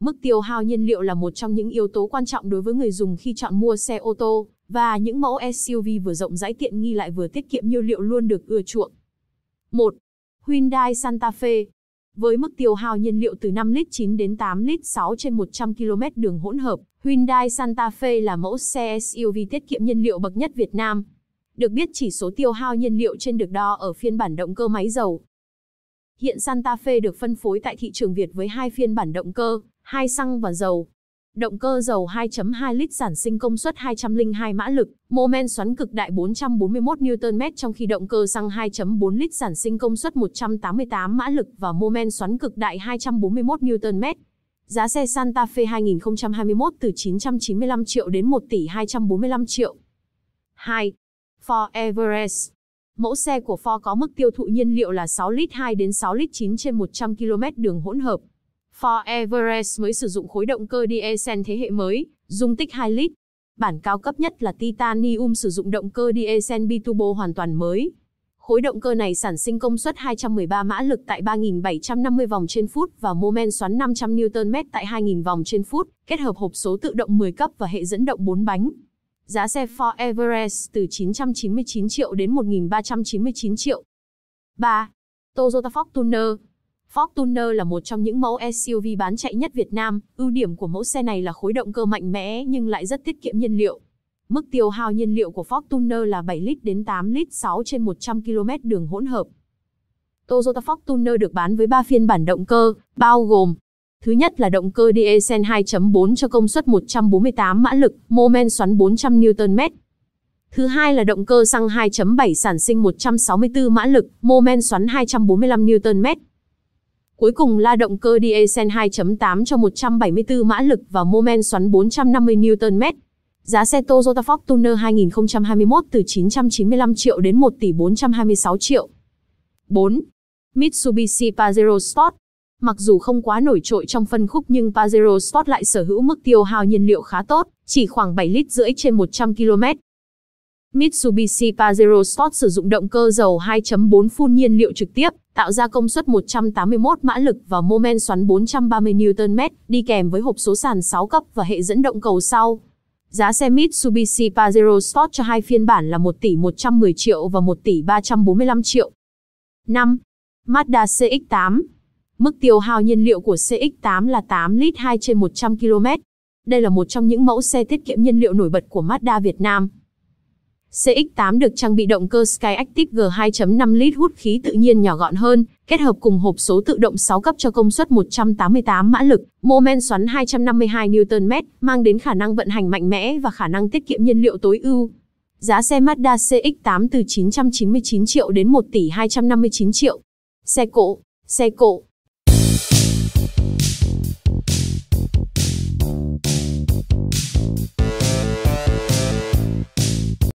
Mức tiêu hao nhiên liệu là một trong những yếu tố quan trọng đối với người dùng khi chọn mua xe ô tô, và những mẫu SUV vừa rộng rãi tiện nghi lại vừa tiết kiệm nhiên liệu luôn được ưa chuộng. 1. Hyundai Santa Fe Với mức tiêu hao nhiên liệu từ 5 lít 9 đến 8 lít 6 trên 100 km đường hỗn hợp, Hyundai Santa Fe là mẫu xe SUV tiết kiệm nhiên liệu bậc nhất Việt Nam. Được biết chỉ số tiêu hao nhiên liệu trên được đo ở phiên bản động cơ máy dầu. Hiện Santa Fe được phân phối tại thị trường Việt với hai phiên bản động cơ, hai xăng và dầu. Động cơ dầu 2.2 lít sản sinh công suất 202 mã lực, mô men xoắn cực đại 441 Nm trong khi động cơ xăng 2.4 lít sản sinh công suất 188 mã lực và mô men xoắn cực đại 241 Nm. Giá xe Santa Fe 2021 từ 995 triệu đến 1 tỷ 245 triệu. 2. Ford Everest. Mẫu xe của Ford có mức tiêu thụ nhiên liệu là 6 lít 2 đến 6 lít 9 trên 100 km đường hỗn hợp. Ford Everest mới sử dụng khối động cơ diesel thế hệ mới, dung tích 2 lít. Bản cao cấp nhất là Titanium sử dụng động cơ diesel biturbo hoàn toàn mới. Khối động cơ này sản sinh công suất 213 mã lực tại 3.750 vòng trên phút và mô men xoắn 500 Nm tại 2.000 vòng trên phút, kết hợp hộp số tự động 10 cấp và hệ dẫn động 4 bánh giá xe Ford Everest từ 999 triệu đến 1.399 triệu. 3. Toyota Fortuner Fortuner là một trong những mẫu SUV bán chạy nhất Việt Nam, ưu điểm của mẫu xe này là khối động cơ mạnh mẽ nhưng lại rất tiết kiệm nhiên liệu. Mức tiêu hao nhiên liệu của Fortuner là 7 lít đến 8 lít 6 trên 100 km đường hỗn hợp. Toyota Fortuner được bán với 3 phiên bản động cơ, bao gồm Thứ nhất là động cơ diesel 2.4 cho công suất 148 mã lực, mô men xoắn 400 Nm. Thứ hai là động cơ xăng 2.7 sản sinh 164 mã lực, mô men xoắn 245 Nm. Cuối cùng là động cơ diesel 2.8 cho 174 mã lực và mô men xoắn 450 Nm. Giá xe Toyota Fortuner 2021 từ 995 triệu đến 1 tỷ 426 triệu. 4. Mitsubishi Pajero Sport Mặc dù không quá nổi trội trong phân khúc nhưng Pajero Sport lại sở hữu mức tiêu hao nhiên liệu khá tốt, chỉ khoảng 7 lít rưỡi trên 100 km. Mitsubishi Pajero Sport sử dụng động cơ dầu 2.4 phun nhiên liệu trực tiếp, tạo ra công suất 181 mã lực và mô men xoắn 430 Nm, đi kèm với hộp số sàn 6 cấp và hệ dẫn động cầu sau. Giá xe Mitsubishi Pajero Sport cho hai phiên bản là 1 tỷ 110 triệu và 1 tỷ 345 triệu. 5. Mazda CX-8 Mức tiêu hao nhiên liệu của CX-8 là 8 lít 2 trên 100 km. Đây là một trong những mẫu xe tiết kiệm nhiên liệu nổi bật của Mazda Việt Nam. CX-8 được trang bị động cơ Skyactiv G2.5 lít hút khí tự nhiên nhỏ gọn hơn, kết hợp cùng hộp số tự động 6 cấp cho công suất 188 mã lực, mô men xoắn 252 Nm, mang đến khả năng vận hành mạnh mẽ và khả năng tiết kiệm nhiên liệu tối ưu. Giá xe Mazda CX-8 từ 999 triệu đến 1 tỷ 259 triệu. Xe cộ, xe cộ.